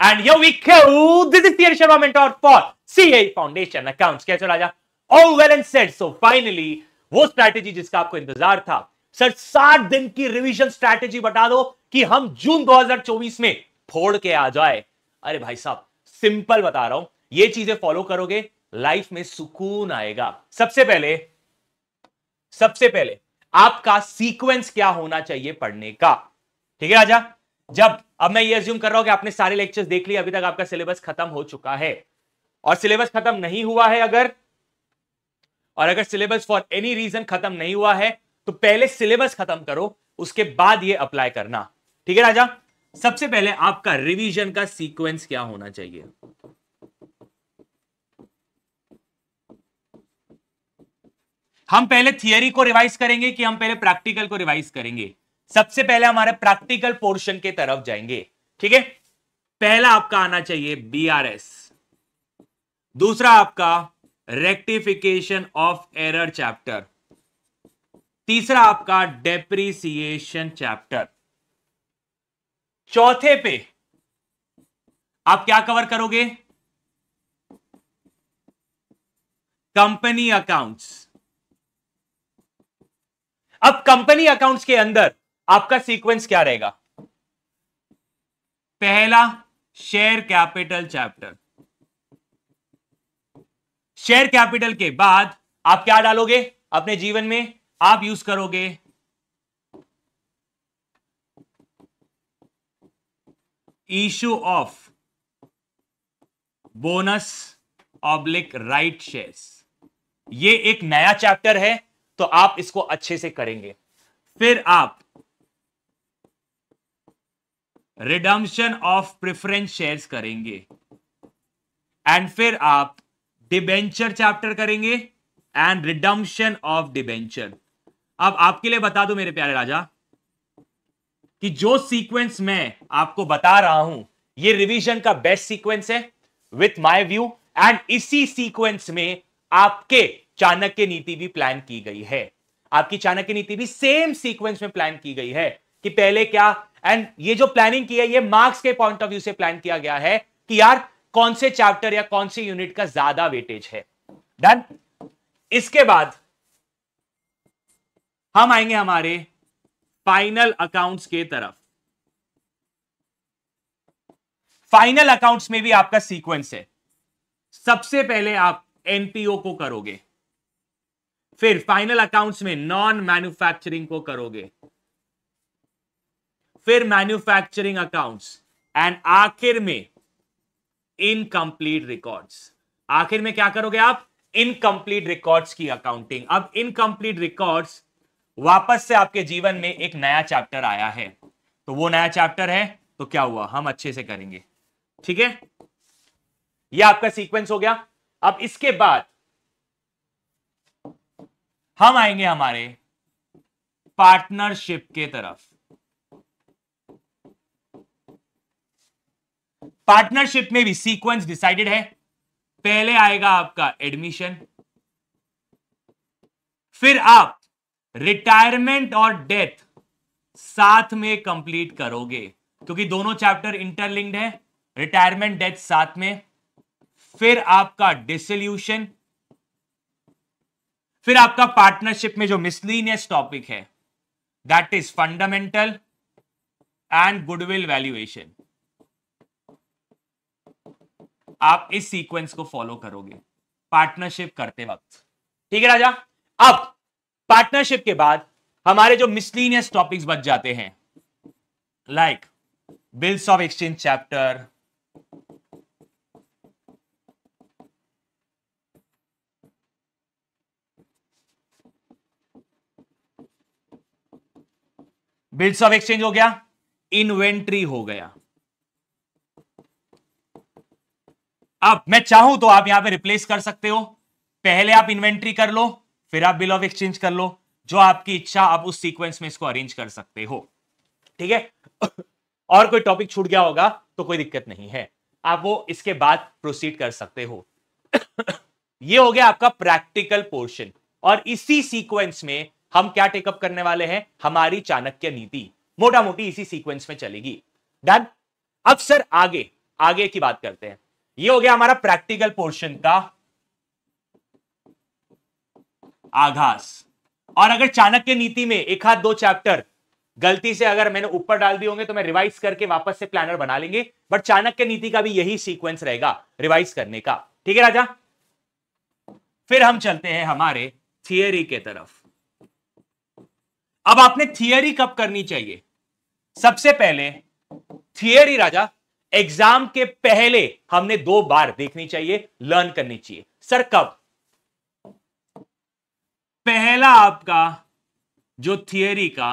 And here we go. This is the Sharma mentor for CA Foundation Accounts. कैसे राजा? All well and said. So finally, वो strategy जिसका आपको इंतजार था सर 60 दिन की रिवीजन स्ट्रैटेजी बता दो कि हम जून 2024 में फोड़ के आ जाए अरे भाई साहब सिंपल बता रहा हूं ये चीजें फॉलो करोगे लाइफ में सुकून आएगा सबसे पहले सबसे पहले आपका सीक्वेंस क्या होना चाहिए पढ़ने का ठीक है राजा जब अब मैं ये एज्यूम कर रहा हूं कि आपने सारे लेक्चर्स देख लिए अभी तक आपका सिलेबस खत्म हो चुका है और सिलेबस खत्म नहीं हुआ है अगर और अगर सिलेबस फॉर एनी रीजन खत्म नहीं हुआ है तो पहले सिलेबस खत्म करो उसके बाद ये अप्लाई करना ठीक है राजा सबसे पहले आपका रिवीजन का सीक्वेंस क्या होना चाहिए हम पहले थियरी को रिवाइज करेंगे कि हम पहले प्रैक्टिकल को रिवाइज करेंगे सबसे पहले हमारे प्रैक्टिकल पोर्शन के तरफ जाएंगे ठीक है पहला आपका आना चाहिए बीआरएस दूसरा आपका रेक्टिफिकेशन ऑफ एरर चैप्टर तीसरा आपका डेप्रिसिएशन चैप्टर चौथे पे आप क्या कवर करोगे कंपनी अकाउंट्स अब कंपनी अकाउंट्स के अंदर आपका सीक्वेंस क्या रहेगा पहला share capital chapter share capital के बाद आप क्या डालोगे अपने जीवन में आप यूज करोगे issue of bonus oblique right shares ये एक नया चैप्टर है तो आप इसको अच्छे से करेंगे फिर आप रिडम्शन ऑफ प्रिफरेंस शेयर्स करेंगे एंड फिर आप डिबेंचर चैप्टर करेंगे एंड रिडम्शन ऑफ डिबेंचर अब आपके लिए बता दो मेरे प्यारे राजा कि जो सीक्वेंस मैं आपको बता रहा हूं ये रिवीजन का बेस्ट सीक्वेंस है विथ माय व्यू एंड इसी सीक्वेंस में आपके चाणक्य नीति भी प्लान की गई है आपकी चाणक्य नीति भी सेम सीक्वेंस में प्लान की गई है कि पहले क्या एंड ये जो प्लानिंग की है ये मार्क्स के पॉइंट ऑफ व्यू से प्लान किया गया है कि यार कौन से चैप्टर या कौन सी यूनिट का ज्यादा वेटेज है डन इसके बाद हम आएंगे हमारे फाइनल अकाउंट्स के तरफ फाइनल अकाउंट्स में भी आपका सीक्वेंस है सबसे पहले आप एनपीओ को करोगे फिर फाइनल अकाउंट्स में नॉन मैन्युफैक्चरिंग को करोगे फिर मैन्युफैक्चरिंग अकाउंट्स एंड आखिर में इनकम्प्लीट रिकॉर्ड्स आखिर में क्या करोगे आप इनकम्प्लीट रिकॉर्ड्स की अकाउंटिंग अब इनकम्प्लीट रिकॉर्ड्स वापस से आपके जीवन में एक नया चैप्टर आया है तो वो नया चैप्टर है तो क्या हुआ हम अच्छे से करेंगे ठीक है ये आपका सीक्वेंस हो गया अब इसके बाद हम आएंगे हमारे पार्टनरशिप के तरफ पार्टनरशिप में भी सीक्वेंस डिसाइडेड है पहले आएगा आपका एडमिशन फिर आप रिटायरमेंट और डेथ साथ में कंप्लीट करोगे क्योंकि दोनों चैप्टर इंटरलिंक्ड है रिटायरमेंट डेथ साथ में फिर आपका डिसोल्यूशन फिर आपका पार्टनरशिप में जो मिसलीनियस टॉपिक है that is fundamental and goodwill valuation आप इस सीक्वेंस को फॉलो करोगे पार्टनरशिप करते वक्त ठीक है राजा अब पार्टनरशिप के बाद हमारे जो मिसलिनियस टॉपिक्स बच जाते हैं like bills of exchange chapter bills of exchange हो गया इन्वेंट्री हो गया अब मैं चाहूं तो आप यहां पे रिप्लेस कर सकते हो पहले आप इन्वेंट्री कर लो फिर आप बिल ऑफ एक्सचेंज कर लो जो आपकी इच्छा आप उस सीक्वेंस में इसको अरेंज कर सकते हो ठीक है और कोई टॉपिक छूट गया होगा तो कोई दिक्कत नहीं है आप वो इसके बाद प्रोसीड कर सकते हो ये हो गया आपका प्रैक्टिकल पोर्शन और इसी सीक्वेंस में हम क्या टेकअप करने वाले हैं हमारी चाणक्य नीति मोटा मोटी इसी सीक्वेंस में चलेगी डन अब सर आगे आगे की बात करते हैं ये हो गया हमारा प्रैक्टिकल पोर्शन का आघास और अगर चाणक्य नीति में एक हाथ दो चैप्टर गलती से अगर मैंने ऊपर डाल दिए होंगे तो मैं रिवाइज करके वापस से प्लानर बना लेंगे बट चाणक्य नीति का भी यही सीक्वेंस रहेगा रिवाइज करने का ठीक है राजा फिर हम चलते हैं हमारे थियरी के तरफ अब आपने थियरी कब करनी चाहिए सबसे पहले थियरी राजा एग्जाम के पहले हमने दो बार देखनी चाहिए लर्न करनी चाहिए सर कब पहला आपका जो थियरी का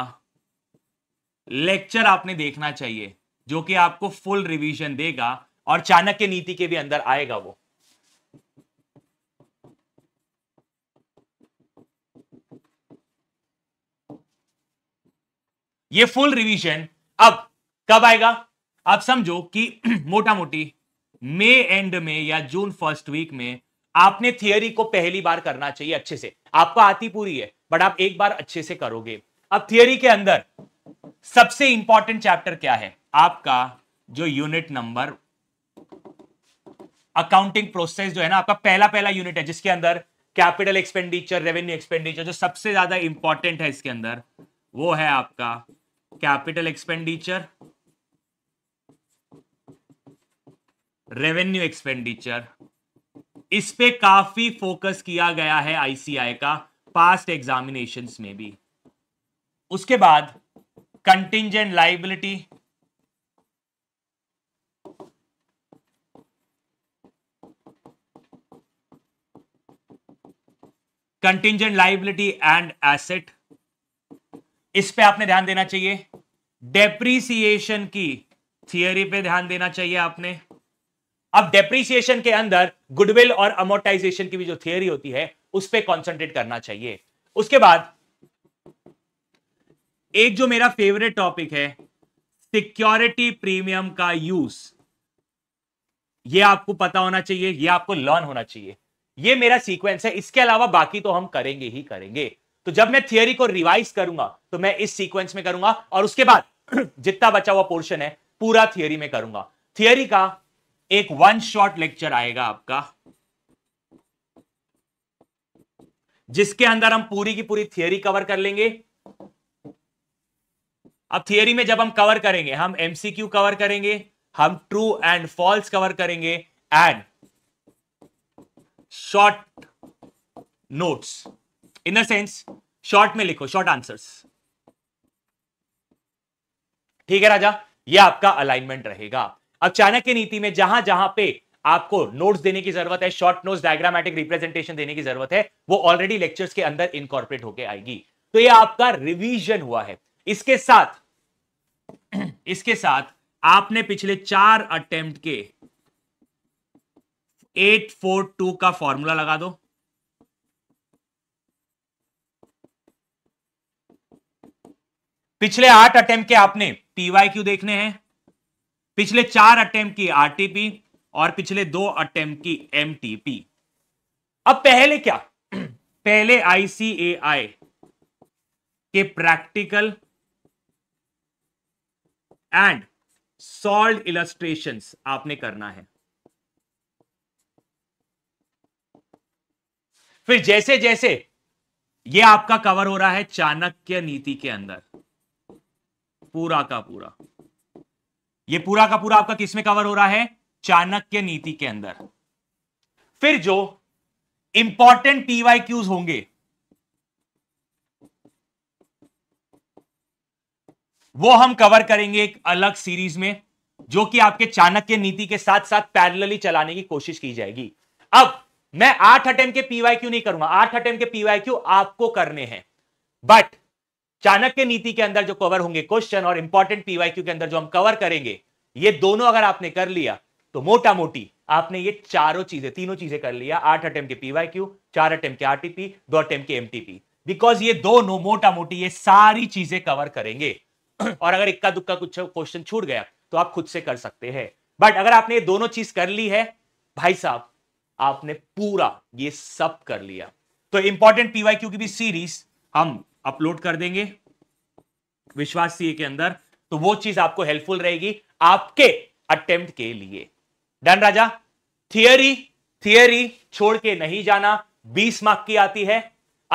लेक्चर आपने देखना चाहिए जो कि आपको फुल रिवीजन देगा और चाणक्य नीति के भी अंदर आएगा वो ये फुल रिवीजन अब कब आएगा आप समझो कि मोटा मोटी मे एंड में या जून फर्स्ट वीक में आपने थियोरी को पहली बार करना चाहिए अच्छे से आपको आती पूरी है बट आप एक बार अच्छे से करोगे अब थियोरी के अंदर सबसे इंपॉर्टेंट चैप्टर क्या है आपका जो यूनिट नंबर अकाउंटिंग प्रोसेस जो है ना आपका पहला पहला यूनिट है जिसके अंदर कैपिटल एक्सपेंडिचर रेवेन्यू एक्सपेंडिचर जो सबसे ज्यादा इंपॉर्टेंट है इसके अंदर वो है आपका कैपिटल एक्सपेंडिचर रेवेन्यू एक्सपेंडिचर इस पे काफी फोकस किया गया है आईसीआई का पास्ट एग्जामिनेशन में भी उसके बाद contingent liability contingent liability and asset इस पे आपने ध्यान देना चाहिए डेप्रिसिएशन की थियरी पे ध्यान देना चाहिए आपने अब डेप्रीसिएशन के अंदर गुडविल और अमोटाइजेशन की भी जो थियोरी होती है उस पर कॉन्सेंट्रेट करना चाहिए उसके बाद एक जो मेरा फेवरेट टॉपिक है सिक्योरिटी प्रीमियम का यूज ये आपको पता होना चाहिए ये आपको लर्न होना चाहिए ये मेरा सीक्वेंस है इसके अलावा बाकी तो हम करेंगे ही करेंगे तो जब मैं थियोरी को रिवाइज करूंगा तो मैं इस सीक्वेंस में करूंगा और उसके बाद जितना बचा हुआ पोर्शन है पूरा थियोरी में करूंगा थियोरी का एक वन शॉट लेक्चर आएगा आपका जिसके अंदर हम पूरी की पूरी थियोरी कवर कर लेंगे अब थियोरी में जब हम कवर करेंगे हम एमसीक्यू कवर करेंगे हम ट्रू एंड फॉल्स कवर करेंगे and short notes in the sense short में लिखो शॉर्ट आंसर्स ठीक है राजा ये आपका अलाइनमेंट रहेगा अब चाणक्य नीति में जहां जहां पे आपको नोट्स देने की जरूरत है शॉर्ट नोट्स डायग्रामेटिक रिप्रेजेंटेशन देने की जरूरत है वो ऑलरेडी लेक्चर्स के अंदर इनकॉर्पोरेट होकर आएगी तो ये आपका रिवीजन हुआ है इसके साथ इसके साथ आपने पिछले चार अटेम्प्ट के एट फोर टू का फॉर्मूला लगा दो पिछले आठ अटेम्प्ट के आपने पीवाई क्यू देखने हैं पिछले चार अटेम्प्ट की आरटीपी और पिछले दो अटेम्प्ट की एमटीपी अब पहले क्या पहले आईसीएआई के प्रैक्टिकल एंड सॉल्व इलस्ट्रेशन आपने करना है फिर जैसे जैसे ये आपका कवर हो रहा है चाणक्य नीति के अंदर पूरा का पूरा ये पूरा का पूरा आपका किसमें कवर हो रहा है चाणक्य नीति के अंदर फिर जो इंपॉर्टेंट पीवाई क्यूज होंगे वो हम कवर करेंगे एक अलग सीरीज में जो कि आपके चाणक्य नीति के साथ साथ पैरेलली चलाने की कोशिश की जाएगी अब मैं आठ अटेम्प के पीवाई क्यू नहीं करूंगा आठ अटेम्प के पीवाई क्यू आपको करने हैं बट चाणक्य नीति के अंदर जो कवर होंगे क्वेश्चन और इंपॉर्टेंट पीवाईक्यू के अंदर जो हम कवर करेंगे ये दोनों अगर आपने कर लिया तो मोटा मोटी आपने ये चारों चीजें तीनों चीजें कर लिया आठ अटेम के पीवाईक्यू चार अटेम के आरटीपी दो अटेम के एमटीपी बिकॉज ये दोनों मोटा मोटी ये सारी चीजें कवर करेंगे और अगर इक्का दुक्का कुछ क्वेश्चन छूट गया तो आप खुद से कर सकते हैं बट अगर आपने ये दोनों चीज कर ली है भाई साहब आपने पूरा ये सब कर लिया तो इंपॉर्टेंट पीवाईक्यू की भी सीरीज हम अपलोड कर देंगे विश्वास सीए के अंदर तो वो चीज आपको हेल्पफुल रहेगी आपके अटेम्प्ट के लिए डन राजा थियरी थियरी छोड़ के नहीं जाना 20 मार्क की आती है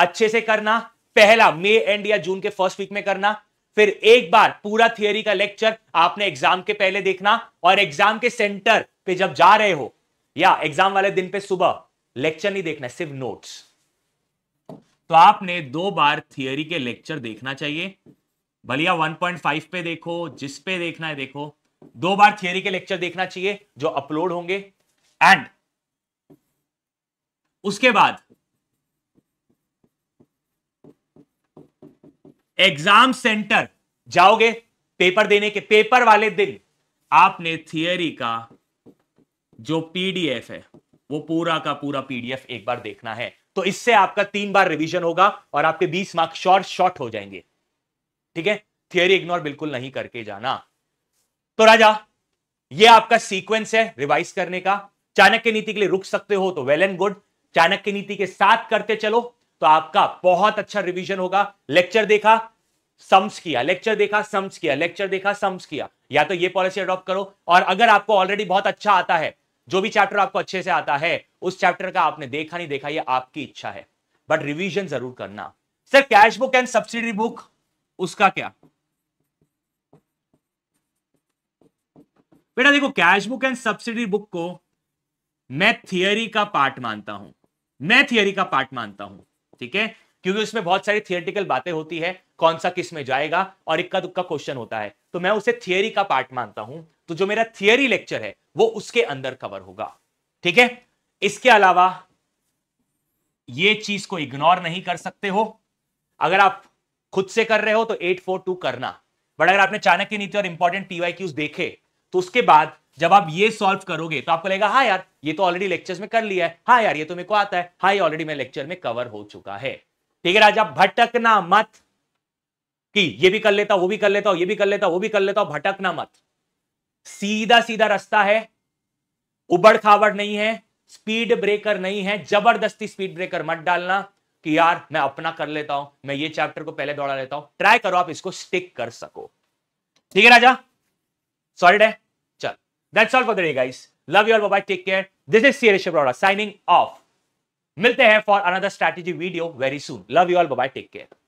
अच्छे से करना पहला मई एंड या जून के फर्स्ट वीक में करना फिर एक बार पूरा थियरी का लेक्चर आपने एग्जाम के पहले देखना और एग्जाम के सेंटर पे जब जा रहे हो या एग्जाम वाले दिन पे सुबह लेक्चर नहीं देखना सिर्फ नोट्स तो आपने दो बार थियोरी के लेक्चर देखना चाहिए भलिया 1.5 पे देखो जिस पे देखना है देखो दो बार थियोरी के लेक्चर देखना चाहिए जो अपलोड होंगे एंड उसके बाद एग्जाम सेंटर जाओगे पेपर देने के पेपर वाले दिन आपने थियोरी का जो पीडीएफ है वो पूरा का पूरा पीडीएफ एक बार देखना है तो इससे आपका तीन बार रिवीजन होगा और आपके 20 मार्क्स शॉर्ट शॉर्ट हो जाएंगे ठीक है थियोरी इग्नोर बिल्कुल नहीं करके जाना तो राजा ये आपका सीक्वेंस है रिवाइज करने का चाणक्य नीति के लिए रुक सकते हो तो वेल एंड गुड चाणक्य नीति के साथ करते चलो तो आपका बहुत अच्छा रिवीजन होगा लेक्चर देखा सम्स किया लेक्चर देखा सम्स किया लेक्चर देखा सम्स किया या तो ये पॉलिसी अडॉप्ट करो और अगर आपको ऑलरेडी बहुत अच्छा आता है जो भी चैप्टर आपको अच्छे से आता है उस चैप्टर का आपने देखा नहीं देखा ये आपकी इच्छा है बट रिविजन जरूर करना sir cash book and subsidy book उसका क्या बेटा देखो cash book and subsidy book को मैं थियरी का पार्ट मानता हूं मैं थियरी का पार्ट मानता हूं ठीक है क्योंकि उसमें बहुत सारी थियोरटिकल बातें होती है कौन सा किस में जाएगा और इक्का दुक्का क्वेश्चन होता है तो मैं उसे थियरी का पार्ट मानता हूं तो जो मेरा थियरी लेक्चर है वो उसके अंदर कवर होगा ठीक है इसके अलावा ये चीज को इग्नोर नहीं कर सकते हो अगर आप खुद से कर रहे हो तो 842 करना बट अगर आपने चाणक्य नीति और इंपॉर्टेंट टीवाई क्यूज देखे तो उसके बाद जब आप ये सॉल्व करोगे तो आपको लगेगा हाँ यार ये तो ऑलरेडी लेक्चर्स में कर लिया है हाँ यार ये तो मेरे को आता है हाँ ये ऑलरेडी मेरे लेक्चर में कवर हो चुका है ठीक है राजा भटकना मत कि ये भी कर लेता वो भी कर लेता हूं ये भी कर लेता वो भी कर लेता हूं भटकना मत सीधा सीधा रास्ता है उबड़ खाबड़ नहीं है स्पीड ब्रेकर नहीं है जबरदस्ती स्पीड ब्रेकर मत डालना कि यार मैं अपना कर लेता हूं मैं ये चैप्टर को पहले दौड़ा लेता हूं ट्राई करो आप इसको स्टिक कर सको ठीक है राजा सॉलिड है चल that's all for the day guys love your bye take care this is serious signing off मिलते हैं for another strategy video very soon love you all bye take care